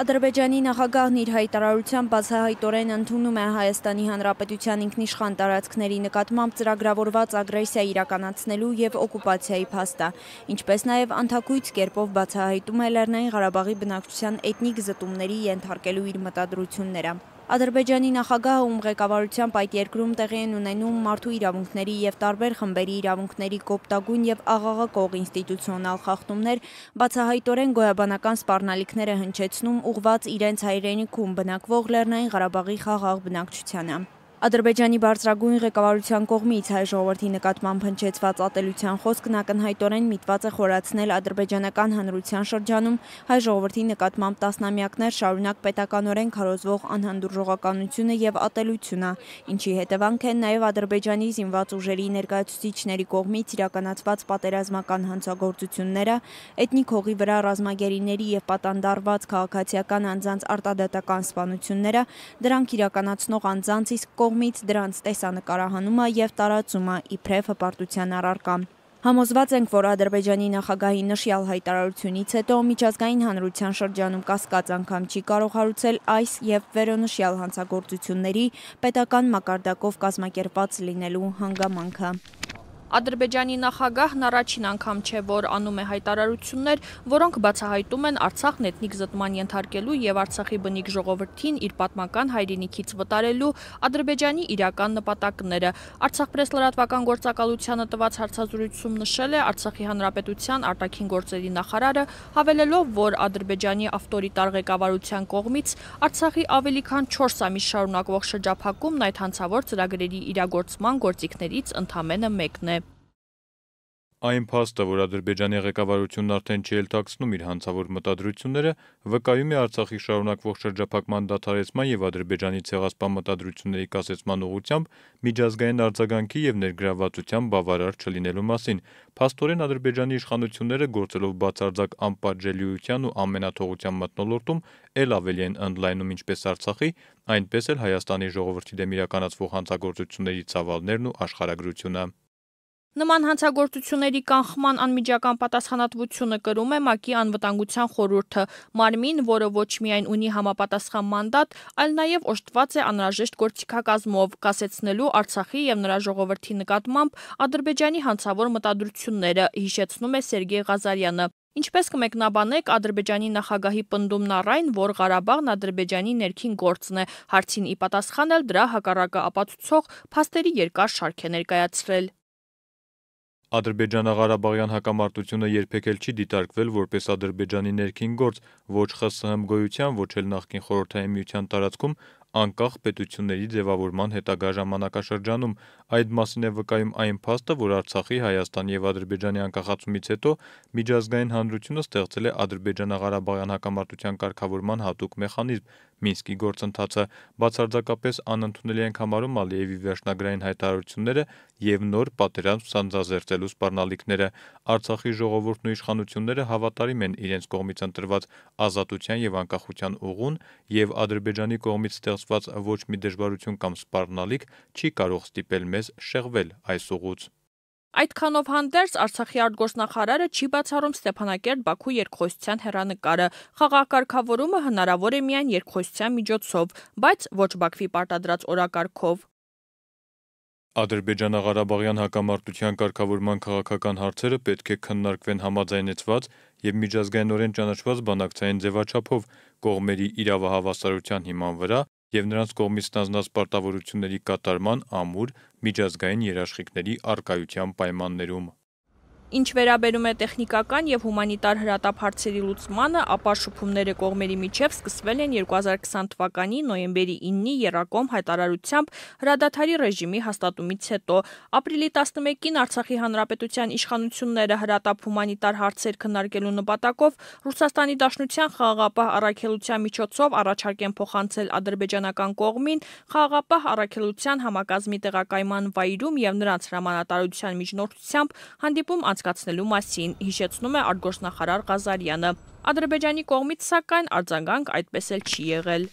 Ադրբեջանի նախագահն իր հայտարարության բացահայտորեն ընդունում է Հայաստանի Հանրապետության ինքնիշխան տարածքների նկատմամբ ծրագրավորված ագրեսիա իրականացնելու եւ օկուպացիայի փաստը, ինչպես նաեւ անթակույց կերպով բացահայտում է Լեռնային Ղարաբաղի բնակչության էթնիկ զտումների ենթարկելու իր մտադրությունները։ Ադրբեջանի նախագահը ում ղեկավարությամբ այդ երկրում տեղի են ունենում մարդու իրավունքների եւ տարբեր խմբերի իրավունքների կոպտագույն եւ աղաղակող ինստիտուցիոնալ խախտումներ բացահայտորեն գոյաբանական սպառնալիքները հնչեցնում ուղված իրենց հայրենիքում բնակվող Լեռնային Ղարաբաղի խաղաղ բնակչությանը։ Ադրբեջանի բարձրագույն ղեկավարության կողմից հայ ժողովրդի նկատմամբ հնչեցված ատելության խոսքն ակնհայտորեն միտված է խորացնել ադրբեջանական հանրության շրջանում հայ ժողովրդի նկատմամբ տասնամյակներ շարունակ պետականորեն քարոզվող անհանդուրժողականությունը եւ ատելությունը, ինչի հետևանք են նաեւ Ադրբեջանի զինված ուժերի ներկայացուցիչների կողմից իրականացված պատերազմական հանցագործությունները, էթնիկ հողի վրա ռազմագերիների եւ պատանդարված քաղաքացիական անձանց արտադատական սպանությունները, դրանք իրականացնող անձանց իսկ կողմ կողմից դրանց տեսանկարահանումը եւ տարածումը իբրև հպարտության առարկա։ Համոզված ենք, որ Ադրբեջանի նախագահի նշյալ հայտարարությունից հետո միջազգային հանրության շրջանում կասկած անգամ չի կարող հարուցել այս եւ վերոնշյալ հանցագործությունների պետական մակարդակով կազմակերպած լինելու հանգամանքը։ Ադրբեջանի նախագահն առաջին անգամ չէ, որ անում է հայտարարություններ, որոնք բացահայտում են Արցախն էթնիկ զտման ենթարկելու եւ Արցախի բնիկ ժողովրդին իր պատմական հայրենիքից վտարելու Ադրբեջանի իրական նպատակները։ Արցախ պրես լրատվական գործակալությանը տված հարցազրույցում նշել է Արցախի հանրապետության արտաքին գործերի նախարարը, հավելելով, որ Ադրբեջանի ավտորիտար ղեկավարության կողմից Արցախի ավելի քան 4 ամիս շարունակվող շրջափակումն այդ հանցավոր ծրագրերի իրագործման գործիքներից ընդամենը մեկն է։ Այն փաստը, որ Ադրբեջանի ղեկավարությունն արդեն չի ելտակցնում իր հանցավոր մտադրությունները, վկայում է Արցախի շարունակվող շրջափակման դադարեցման եւ Ադրբեջանի ցեղասպան մտադրությունների կասեցման ուղղությամբ միջազգային արձագանքի եւ ներգրավվածության բավարար չլինելու մասին։ Փաստորեն Ադրբեջանի իշխանությունները գործելով բացարձակ անպատժելիության ու ամենաթողության մտնոլորտում ել ավելի են ընդլայնում ինչպես Արցախի, այնպես էլ Հայաստանի ժողովրդի դեմ իրականացվող հանցագործությունների ցավալներն ու աշխարհագրությունը։ Նման հանցագործությունների կանխման անմիջական պատասխանատվությունը կրում է ՄԱԿ-ի անվտանգության խորհուրդը, մարմին, որը ոչ միայն ունի համապատասխան մանդատ, այլ նաև օժտված է անհրաժեշտ գործիքակազմով, կասեցնելու Արցախի եւ նրա ժողովրդի նկատմամբ Ադրբեջանի հանցավոր մտադրությունները, հիշեցնում է Սերգեյ Ղազարյանը։ Ինչպես կմեկնաբանեք, Ադրբեջանի նախագահի պնդումն առայն, որ Ղարաբաղն Ադրբեջանի ներքին գործն է, հարցին ի պատասխան էլ դրա հակառակը ապացուցող փաստերի երկար շարք է ներկայացրել։ Ադրբեջանա-Ղարաբաղյան հակամարտությունը երբեք էլ չի դիտարկվել որպես Ադրբեջանի ներքին գործ ոչ ԽՍՀՄ գոյության, ոչ էլ նախկին Խորհրդային Միության տարածքում անկախ պետությունների ձևավորման հետագա ժամանակաշրջանում։ Այդ մասին է վկայում այն փաստը, որ Արցախի, Հայաստանի եւ Ադրբեջանի անկախացումից հետո միջազգային հանրությունը ստեղծել է Ադրբեջանա-Ղարաբաղյան հակամարտության կարգավորման հատուկ մեխանիզմ, Մինսկի գործընթացը բացարձակապես անընդունելի ենք համարում Ալիևի վերջնագրային հայտարարությունները եւ նոր պատերազմ սանձազերծելու սպառնալիքները։ Արցախի ժողովուրդն ու իշխանությունները հավատարիմ են իրենց կողմից ընտրված ազատության եւ անկախության ուղուն եւ Ադրբեջանի կողմից ստեղծված ոչ մի դժվարություն կամ սպառնալիք չի կարող ստիպել մեզ շեղվել այս ուղուց։ Այդքանով հանդերձ Արցախի արտգործնախարարը չի բացառում Ստեփանակերտ-Բաքու երկխոսության հերանեկարը։ Խաղակարգավորումը հնարավոր է միայն երկխոսության միջոցով, բայց ոչ Բաքվի պարտադրած օրակարգով։ Ադրբեջանա-Ղարաբաղյան հակամարտության կարգավորման քաղաքական հարցերը պետք է քննարկվեն համաձայնեցված եւ միջազգայինորեն ճանաչված բանակցային ձևաչափով կողմերի իրավահավասարության հիման վրա եւ նրանց կողմից ստանձնած պարտավորությունների կատարման ամուր միջազգային երաշխիքների արկայության պայմաններում Ինչ վերաբերում է տեխնիկական եւ հումանիտար հրատապ հարցերի լուծմանը, ապա շփումները կողմերի միջև սկսվել են 2020 թվականի նոյեմբերի 9-ի Երակոմ հայտարարությամբ հրադադարի ռեժիմի հաստատումից հետո։ Ապրիլի 11-ին Արցախի Հանրապետության իշխանությունները հրատապ հումանիտար հարցեր քննարկելու նպատակով Ռուսաստանի Դաշնության խաղաղապահ առաքելության միջոցով առաջարկեն փոխանցել ադրբեջանական կողմին խաղաղապահ առաքելության համակազմի տեղակայման վայրում եւ նրանց հրամանատարության միջնորդությամբ հանդիպում անց անցկացնելու մասին, հիշեցնում է արտգործնախարար Ղազարյանը։ Ադրբեջանի կողմից սակայն արձագանք այդպես էլ չի եղել։